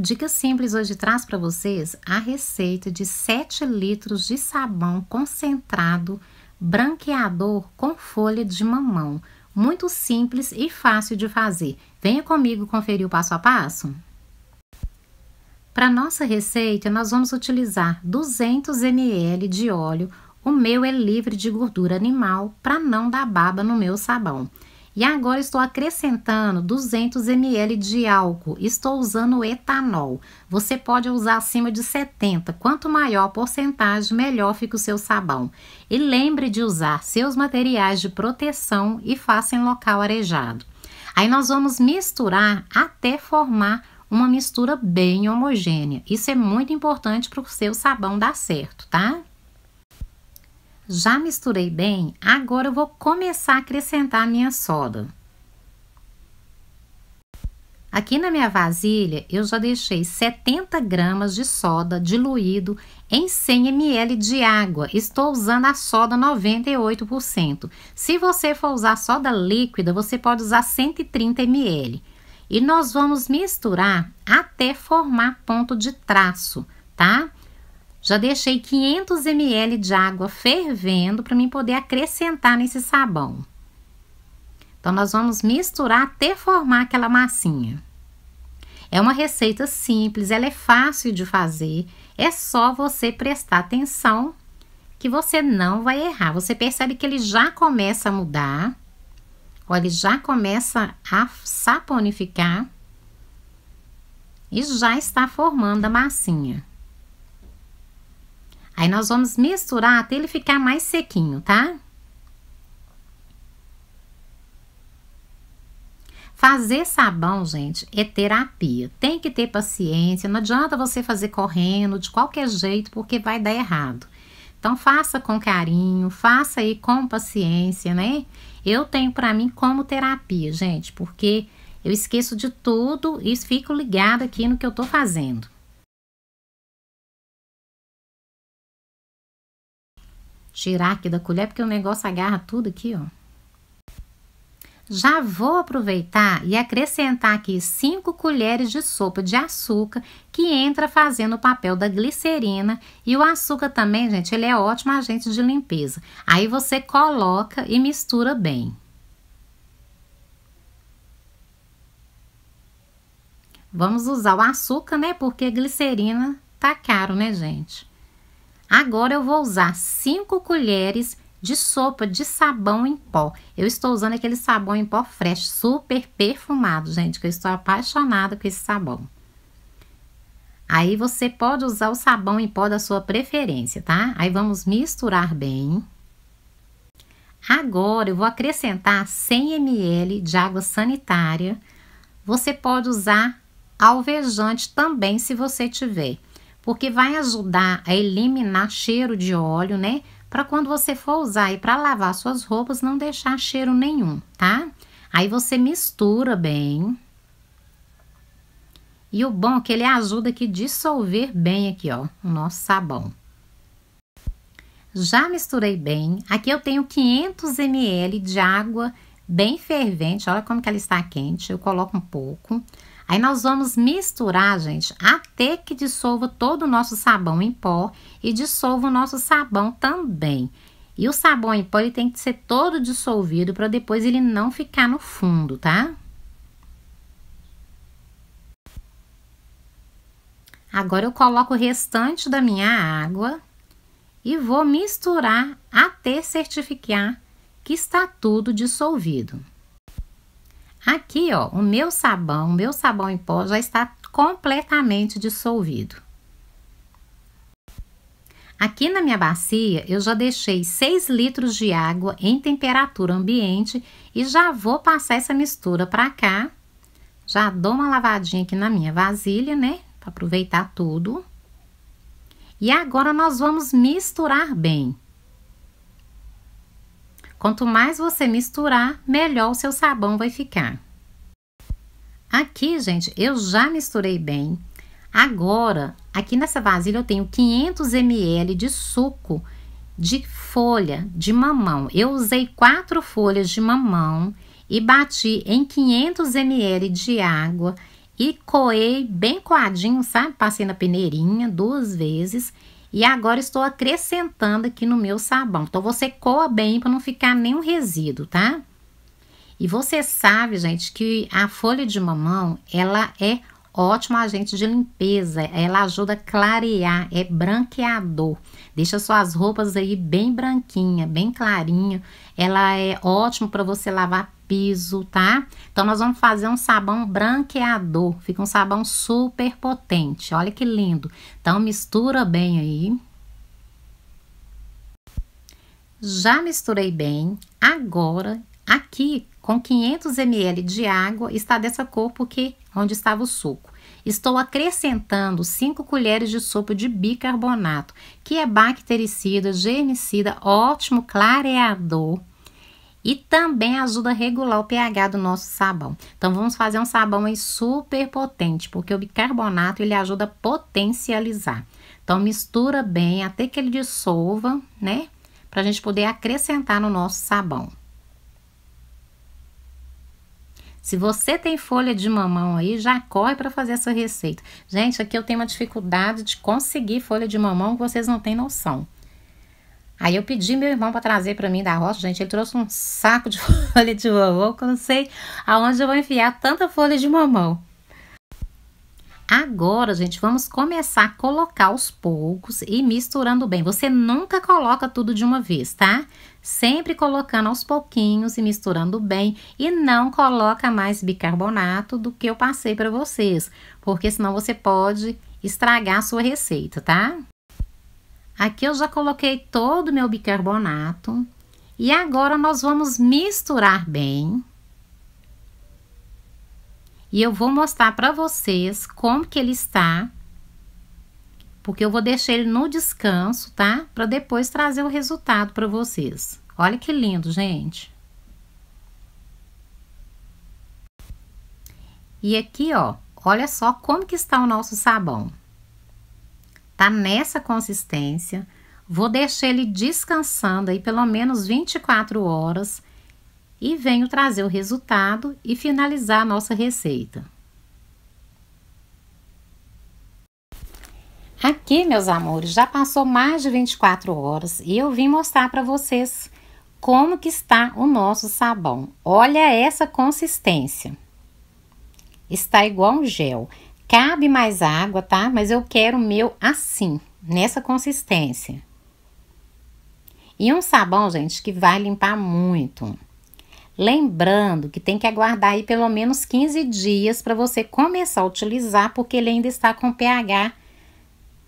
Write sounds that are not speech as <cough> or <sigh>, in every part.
Dica Simples hoje traz para vocês a receita de 7 litros de sabão concentrado branqueador com folha de mamão. Muito simples e fácil de fazer. Venha comigo conferir o passo a passo. Para nossa receita, nós vamos utilizar 200 ml de óleo. O meu é livre de gordura animal para não dar baba no meu sabão. E agora estou acrescentando 200 ml de álcool. Estou usando etanol. Você pode usar acima de 70. Quanto maior a porcentagem, melhor fica o seu sabão. E lembre de usar seus materiais de proteção e faça em local arejado. Aí nós vamos misturar até formar uma mistura bem homogênea. Isso é muito importante para o seu sabão dar certo, tá? Já misturei bem, agora eu vou começar a acrescentar a minha soda. Aqui na minha vasilha, eu já deixei 70 gramas de soda diluído em 100 ml de água. Estou usando a soda 98%. Se você for usar soda líquida, você pode usar 130 ml. E nós vamos misturar até formar ponto de traço, tá? Já deixei 500 ml de água fervendo para mim poder acrescentar nesse sabão. Então, nós vamos misturar até formar aquela massinha. É uma receita simples, ela é fácil de fazer, é só você prestar atenção que você não vai errar. Você percebe que ele já começa a mudar, olha, ele já começa a saponificar e já está formando a massinha. Aí nós vamos misturar até ele ficar mais sequinho, tá? Fazer sabão, gente, é terapia. Tem que ter paciência. Não adianta você fazer correndo de qualquer jeito, porque vai dar errado. Então faça com carinho, faça aí com paciência, né? Eu tenho para mim como terapia, gente, porque eu esqueço de tudo e fico ligada aqui no que eu tô fazendo. tirar aqui da colher, porque o negócio agarra tudo aqui, ó. Já vou aproveitar e acrescentar aqui 5 colheres de sopa de açúcar que entra fazendo o papel da glicerina. E o açúcar também, gente, ele é ótimo agente de limpeza. Aí você coloca e mistura bem. Vamos usar o açúcar, né? Porque a glicerina tá caro, né, gente? Agora eu vou usar 5 colheres de sopa de sabão em pó. Eu estou usando aquele sabão em pó fresh, super perfumado, gente, que eu estou apaixonada com esse sabão. Aí você pode usar o sabão em pó da sua preferência, tá? Aí vamos misturar bem. Agora eu vou acrescentar 100 ml de água sanitária. Você pode usar alvejante também se você tiver porque vai ajudar a eliminar cheiro de óleo, né? Para quando você for usar e para lavar suas roupas não deixar cheiro nenhum, tá? Aí você mistura bem. E o bom é que ele ajuda aqui a dissolver bem aqui, ó, o nosso sabão. Já misturei bem. Aqui eu tenho 500 ml de água bem fervente. Olha como que ela está quente. Eu coloco um pouco. Aí nós vamos misturar, gente, até que dissolva todo o nosso sabão em pó e dissolva o nosso sabão também. E o sabão em pó ele tem que ser todo dissolvido para depois ele não ficar no fundo, tá? Agora eu coloco o restante da minha água e vou misturar até certificar que está tudo dissolvido. Aqui, ó, o meu sabão, o meu sabão em pó já está completamente dissolvido. Aqui na minha bacia, eu já deixei 6 litros de água em temperatura ambiente e já vou passar essa mistura para cá. Já dou uma lavadinha aqui na minha vasilha, né? Para aproveitar tudo. E agora nós vamos misturar bem. Quanto mais você misturar, melhor o seu sabão vai ficar. Aqui, gente, eu já misturei bem. Agora, aqui nessa vasilha eu tenho 500 ml de suco de folha de mamão. Eu usei quatro folhas de mamão e bati em 500 ml de água e coei bem coadinho, sabe? Passei na peneirinha duas vezes e agora estou acrescentando aqui no meu sabão. Então, você coa bem para não ficar nenhum resíduo, tá? E você sabe, gente, que a folha de mamão, ela é ótimo agente de limpeza. Ela ajuda a clarear, é branqueador. Deixa suas roupas aí bem branquinha, bem clarinha. Ela é ótimo para você lavar piso, tá? Então, nós vamos fazer um sabão branqueador. Fica um sabão super potente. Olha que lindo. Então, mistura bem aí. Já misturei bem. Agora, aqui com 500 ml de água, está dessa cor porque onde estava o suco. Estou acrescentando 5 colheres de sopa de bicarbonato, que é bactericida, germicida, ótimo clareador e também ajuda a regular o pH do nosso sabão. Então vamos fazer um sabão aí super potente, porque o bicarbonato ele ajuda a potencializar. Então mistura bem até que ele dissolva, né? Para a gente poder acrescentar no nosso sabão. Se você tem folha de mamão aí, já corre para fazer essa receita. Gente, aqui eu tenho uma dificuldade de conseguir folha de mamão que vocês não têm noção. Aí eu pedi meu irmão para trazer para mim da roça, gente, ele trouxe um saco de <laughs> folha de mamão, que eu não sei aonde eu vou enfiar tanta folha de mamão. Agora, gente, vamos começar a colocar aos poucos e misturando bem. Você nunca coloca tudo de uma vez, tá? Sempre colocando aos pouquinhos e misturando bem e não coloca mais bicarbonato do que eu passei para vocês, porque senão você pode estragar a sua receita, tá? Aqui eu já coloquei todo o meu bicarbonato. E agora nós vamos misturar bem. E eu vou mostrar para vocês como que ele está. Porque eu vou deixar ele no descanso, tá? Para depois trazer o resultado para vocês. Olha que lindo, gente. E aqui, ó, olha só como que está o nosso sabão. Tá nessa consistência. Vou deixar ele descansando aí pelo menos 24 horas e venho trazer o resultado e finalizar a nossa receita. Aqui, meus amores, já passou mais de 24 horas e eu vim mostrar para vocês como que está o nosso sabão. Olha essa consistência. Está igual um gel. Cabe mais água, tá? Mas eu quero o meu assim, nessa consistência. E um sabão, gente, que vai limpar muito. Lembrando que tem que aguardar aí pelo menos 15 dias para você começar a utilizar, porque ele ainda está com pH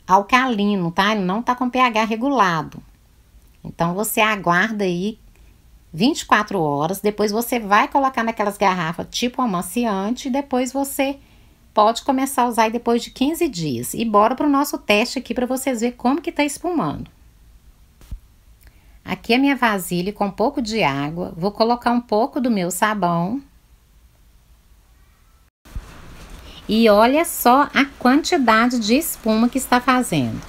alcalino, tá? Ele não está com pH regulado. Então você aguarda aí 24 horas, depois você vai colocar naquelas garrafas tipo amaciante e depois você pode começar a usar depois de 15 dias. E bora para o nosso teste aqui para vocês verem como que está espumando. Aqui a é minha vasilha com um pouco de água, vou colocar um pouco do meu sabão. E olha só a quantidade de espuma que está fazendo.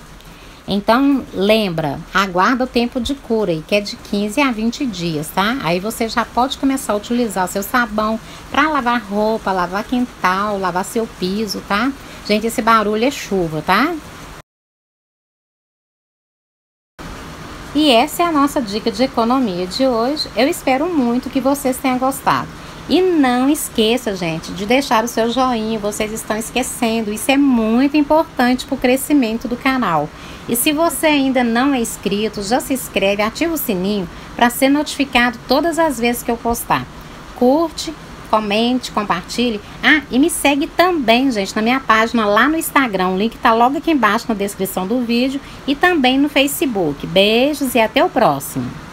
Então, lembra, aguarda o tempo de cura, que é de 15 a 20 dias, tá? Aí você já pode começar a utilizar o seu sabão para lavar roupa, lavar quintal, lavar seu piso, tá? Gente, esse barulho é chuva, tá? E essa é a nossa dica de economia de hoje. Eu espero muito que vocês tenham gostado. E não esqueça, gente, de deixar o seu joinha. Vocês estão esquecendo. Isso é muito importante para o crescimento do canal. E se você ainda não é inscrito, já se inscreve, ativa o sininho para ser notificado todas as vezes que eu postar. Curte, comente, compartilhe. Ah, e me segue também, gente, na minha página lá no Instagram. O link está logo aqui embaixo na descrição do vídeo e também no Facebook. Beijos e até o próximo.